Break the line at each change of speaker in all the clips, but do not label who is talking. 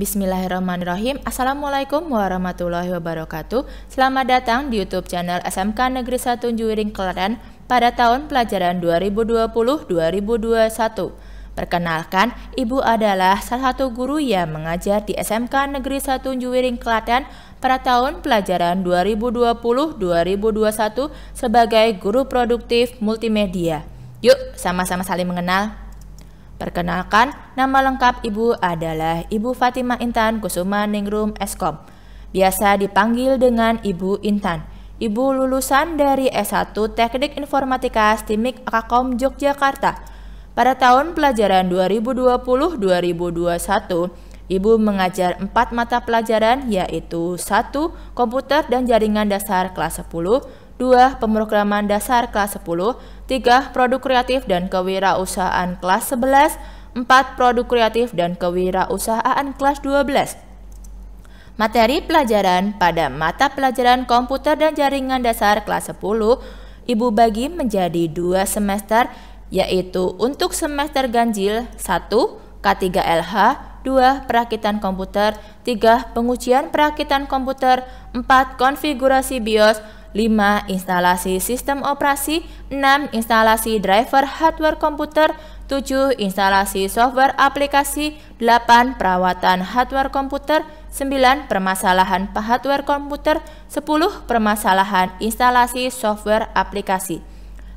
Bismillahirrahmanirrahim. Assalamualaikum warahmatullahi wabarakatuh. Selamat datang di YouTube channel SMK Negeri 1 Juring Kelaten pada tahun pelajaran 2020-2021. Perkenalkan, Ibu adalah salah satu guru yang mengajar di SMK Negeri 1 Juwiring Kelaran pada tahun pelajaran 2020-2021 sebagai guru produktif multimedia. Yuk, sama-sama saling mengenal. Perkenalkan, nama lengkap ibu adalah Ibu Fatima Intan Kusuma Ningrum Eskom. Biasa dipanggil dengan Ibu Intan. Ibu lulusan dari S1 Teknik Informatika Stimik Akakom Yogyakarta. Pada tahun pelajaran 2020-2021, Ibu mengajar empat mata pelajaran yaitu 1. Komputer dan Jaringan Dasar kelas 10, 2. Pemrograman dasar kelas 10 3. Produk kreatif dan kewirausahaan kelas 11 4. Produk kreatif dan kewirausahaan kelas 12 Materi pelajaran pada mata pelajaran komputer dan jaringan dasar kelas 10 Ibu bagi menjadi dua semester yaitu untuk semester ganjil 1 K3LH 2. Perakitan komputer 3. Pengujian perakitan komputer 4. Konfigurasi BIOS 5. Instalasi sistem operasi 6. Instalasi driver hardware komputer 7. Instalasi software aplikasi 8. Perawatan hardware komputer 9. Permasalahan hardware komputer 10. Permasalahan instalasi software aplikasi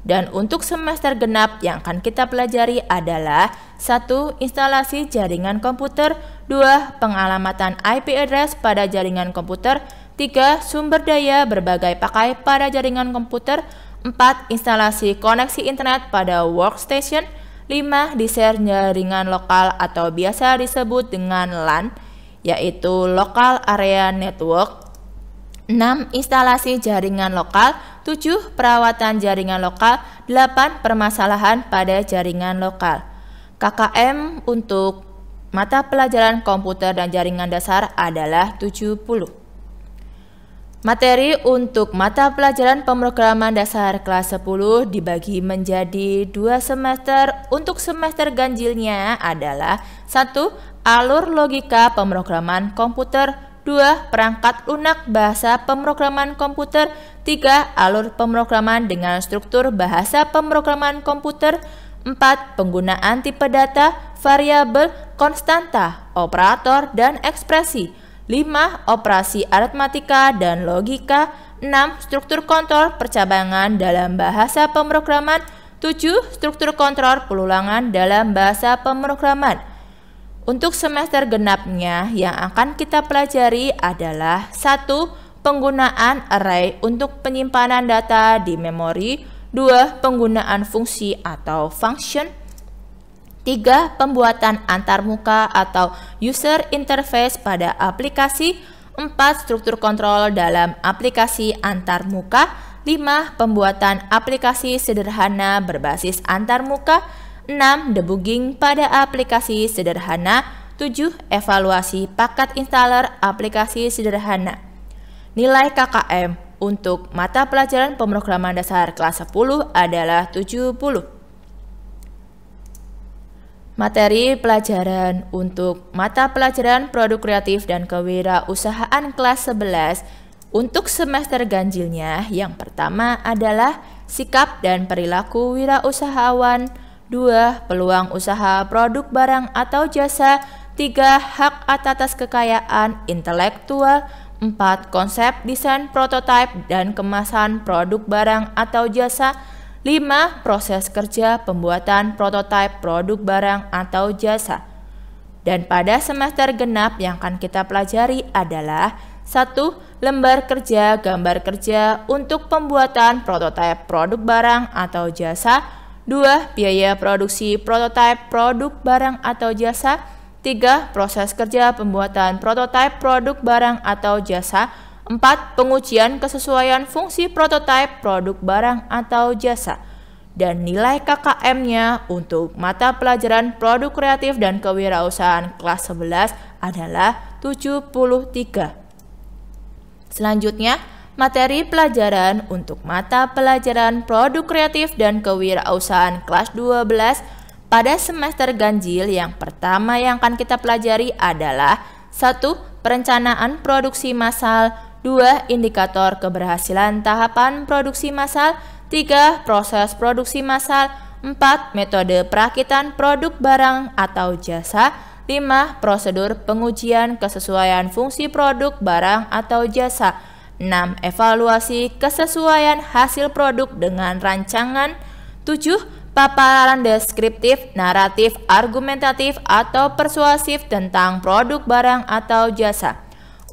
dan untuk semester genap yang akan kita pelajari adalah 1. Instalasi jaringan komputer 2. Pengalamatan IP address pada jaringan komputer 3. Sumber daya berbagai pakai pada jaringan komputer 4. Instalasi koneksi internet pada workstation 5. Desain jaringan lokal atau biasa disebut dengan LAN yaitu Local Area Network 6. Instalasi jaringan lokal 7. Perawatan jaringan lokal 8. Permasalahan pada jaringan lokal KKM untuk mata pelajaran komputer dan jaringan dasar adalah 70 Materi untuk mata pelajaran pemrograman dasar kelas 10 dibagi menjadi dua semester. Untuk semester ganjilnya adalah satu Alur logika pemrograman komputer dua Perangkat lunak bahasa pemrograman komputer tiga Alur pemrograman dengan struktur bahasa pemrograman komputer empat Penggunaan tipe data, variabel, konstanta, operator, dan ekspresi 5. Operasi aritmatika dan logika 6. Struktur kontrol percabangan dalam bahasa pemrograman 7. Struktur kontrol pelulangan dalam bahasa pemrograman Untuk semester genapnya yang akan kita pelajari adalah 1. Penggunaan array untuk penyimpanan data di memori 2. Penggunaan fungsi atau function 3. Pembuatan antarmuka atau user interface pada aplikasi 4. Struktur kontrol dalam aplikasi antarmuka 5. Pembuatan aplikasi sederhana berbasis antarmuka 6. Debugging pada aplikasi sederhana 7. Evaluasi paket installer aplikasi sederhana Nilai KKM untuk mata pelajaran pemrograman dasar kelas 10 adalah 70. Materi pelajaran untuk mata pelajaran produk kreatif dan kewirausahaan kelas 11 untuk semester ganjilnya yang pertama adalah sikap dan perilaku wirausahawan, 2. peluang usaha produk barang atau jasa, 3. hak atas kekayaan intelektual, 4. konsep desain prototipe dan kemasan produk barang atau jasa, 5. Proses kerja pembuatan prototipe produk barang atau jasa. Dan pada semester genap yang akan kita pelajari adalah 1. Lembar kerja gambar kerja untuk pembuatan prototipe produk barang atau jasa 2. Biaya produksi prototipe produk barang atau jasa 3. Proses kerja pembuatan prototipe produk barang atau jasa 4. Pengujian kesesuaian fungsi prototipe produk barang atau jasa dan nilai KKM-nya untuk mata pelajaran produk kreatif dan kewirausahaan kelas 11 adalah 73. Selanjutnya, materi pelajaran untuk mata pelajaran produk kreatif dan kewirausahaan kelas 12 pada semester ganjil yang pertama yang akan kita pelajari adalah 1. Perencanaan produksi massal 2. Indikator keberhasilan tahapan produksi massal 3. Proses produksi massal 4. Metode perakitan produk barang atau jasa 5. Prosedur pengujian kesesuaian fungsi produk barang atau jasa 6. Evaluasi kesesuaian hasil produk dengan rancangan 7 paparan deskriptif, naratif, argumentatif, atau persuasif tentang produk barang atau jasa.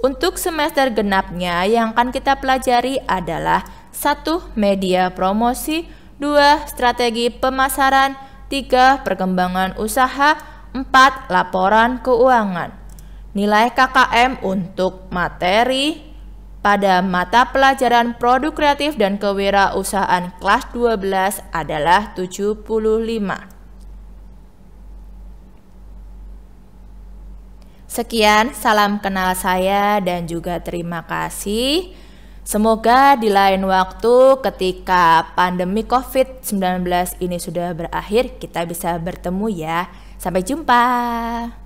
Untuk semester genapnya yang akan kita pelajari adalah satu Media promosi 2. Strategi pemasaran 3. Perkembangan usaha 4. Laporan keuangan Nilai KKM untuk materi pada mata pelajaran produk kreatif dan kewirausahaan kelas 12 adalah 75. Sekian salam kenal saya dan juga terima kasih. Semoga di lain waktu ketika pandemi COVID-19 ini sudah berakhir, kita bisa bertemu ya. Sampai jumpa.